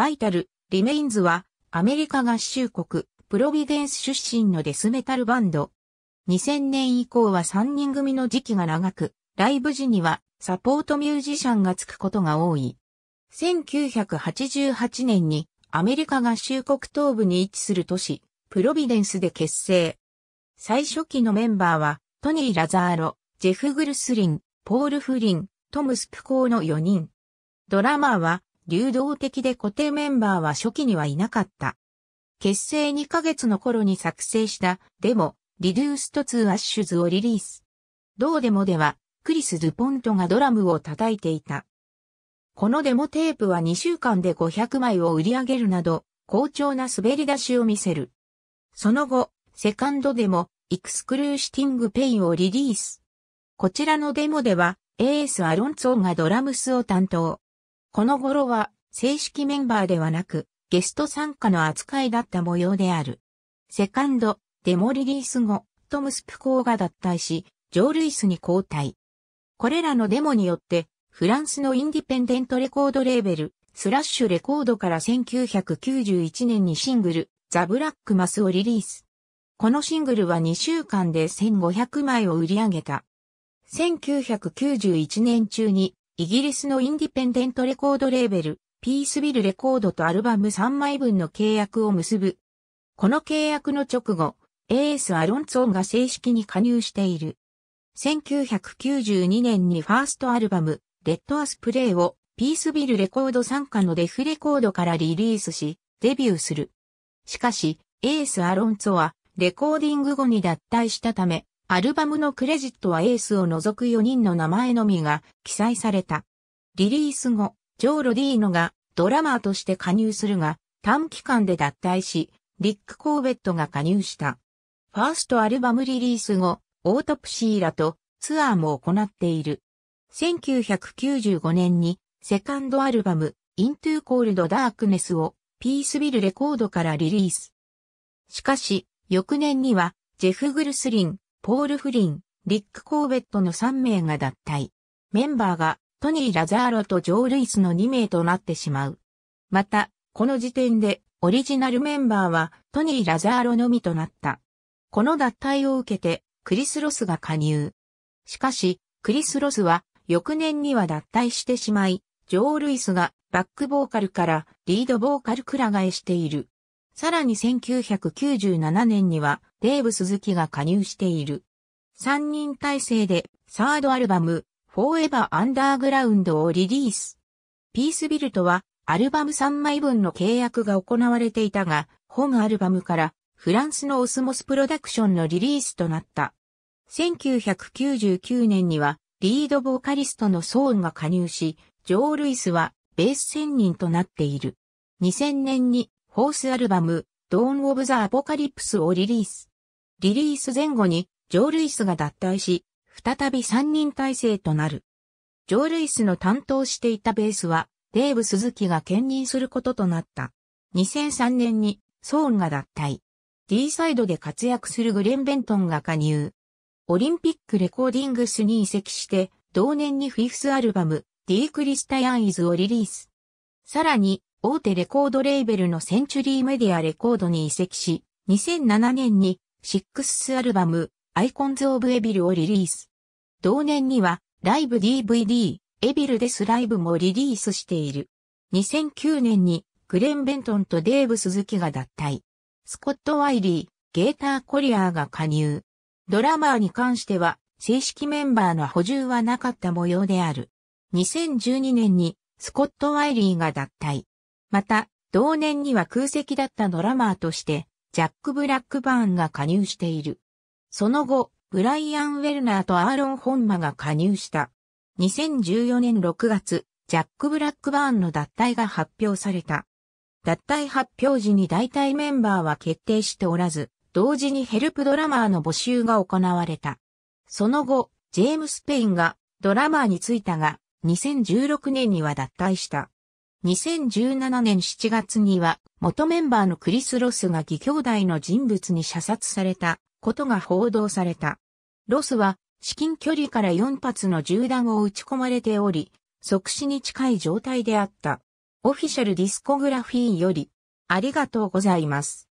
バイタル、リメインズは、アメリカ合衆国、プロビデンス出身のデスメタルバンド。2000年以降は3人組の時期が長く、ライブ時にはサポートミュージシャンがつくことが多い。1988年にアメリカ合衆国東部に位置する都市、プロビデンスで結成。最初期のメンバーは、トニー・ラザーロ、ジェフ・グルスリン、ポール・フリン、トム・スプコーの4人。ドラマーは、流動的で固定メンバーは初期にはいなかった。結成2ヶ月の頃に作成したデモ、リデュースト2アッシュズをリリース。同デモでは、クリス・ドゥポントがドラムを叩いていた。このデモテープは2週間で500枚を売り上げるなど、好調な滑り出しを見せる。その後、セカンドデモ、エクスクルーシティングペインをリリース。こちらのデモでは、エース・アロンツォがドラムスを担当。この頃は正式メンバーではなくゲスト参加の扱いだった模様である。セカンド、デモリリース後、トムスプコーが脱退し、ジョー・ルイスに交代。これらのデモによって、フランスのインディペンデントレコードレーベル、スラッシュレコードから1991年にシングル、ザ・ブラックマスをリリース。このシングルは2週間で1500枚を売り上げた。1991年中にイギリスのインディペンデントレコードレーベル、ピースビルレコードとアルバム3枚分の契約を結ぶ。この契約の直後、AS アロンツォンが正式に加入している。1992年にファーストアルバム、レッドアスプレイをピースビルレコード傘下のデフレコードからリリースし、デビューする。しかし、エース・アロンツォは、レコーディング後に脱退したため、アルバムのクレジットはエースを除く4人の名前のみが記載された。リリース後、ジョー・ロディーノがドラマーとして加入するが、短期間で脱退し、リック・コーベットが加入した。ファーストアルバムリリース後、オートプシーらとツアーも行っている。1995年にセカンドアルバム、Into ー・コールド・ダークネスをピースビルレコードからリリース。しかし、翌年にはジェフ・グルスリン、ポール・フリン、リック・コーベットの3名が脱退。メンバーがトニー・ラザーロとジョー・ルイスの2名となってしまう。また、この時点でオリジナルメンバーはトニー・ラザーロのみとなった。この脱退を受けてクリス・ロスが加入。しかし、クリス・ロスは翌年には脱退してしまい、ジョー・ルイスがバックボーカルからリードボーカルくら替えしている。さらに1997年にはデーブ・スズキが加入している。3人体制でサードアルバム、フォーエバー・アンダーグラウンドをリリース。ピースビルトはアルバム3枚分の契約が行われていたが、本アルバムからフランスのオスモスプロダクションのリリースとなった。1999年にはリードボーカリストのソーンが加入し、ジョー・ルイスはベース専任となっている。2000年にフォースアルバム、ドーン・オブ・ザ・アポカリプスをリリース。リリース前後に、ジョー・ルイスが脱退し、再び3人体制となる。ジョー・ルイスの担当していたベースは、デーブ・スズキが兼任することとなった。2003年に、ソーンが脱退。D サイドで活躍するグレン・ベントンが加入。オリンピックレコーディングスに移籍して、同年にフィフスアルバム、D クリスタヤンイズをリリース。さらに、大手レコードレーベルのセンチュリーメディアレコードに移籍し、2007年にシックスアルバム、アイコンズ・オブ・エビルをリリース。同年には、ライブ DVD、エビルでスライブもリリースしている。2009年に、グレン・ベントンとデーブ・スズキが脱退。スコット・ワイリー、ゲーター・コリアーが加入。ドラマーに関しては、正式メンバーの補充はなかった模様である。2012年に、スコット・ワイリーが脱退。また、同年には空席だったドラマーとして、ジャック・ブラックバーンが加入している。その後、ブライアン・ウェルナーとアーロン・ホンマが加入した。2014年6月、ジャック・ブラックバーンの脱退が発表された。脱退発表時に代替メンバーは決定しておらず、同時にヘルプドラマーの募集が行われた。その後、ジェームス・ペインがドラマーに就いたが、2016年には脱退した。2017年7月には元メンバーのクリス・ロスが義兄弟の人物に射殺されたことが報道された。ロスは至近距離から4発の銃弾を撃ち込まれており、即死に近い状態であった。オフィシャルディスコグラフィーより、ありがとうございます。